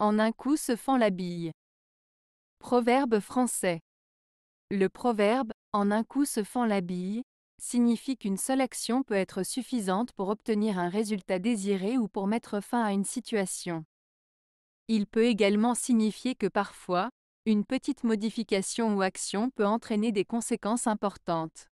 En un coup se fend la bille. Proverbe français. Le proverbe En un coup se fend la bille signifie qu'une seule action peut être suffisante pour obtenir un résultat désiré ou pour mettre fin à une situation. Il peut également signifier que parfois, une petite modification ou action peut entraîner des conséquences importantes.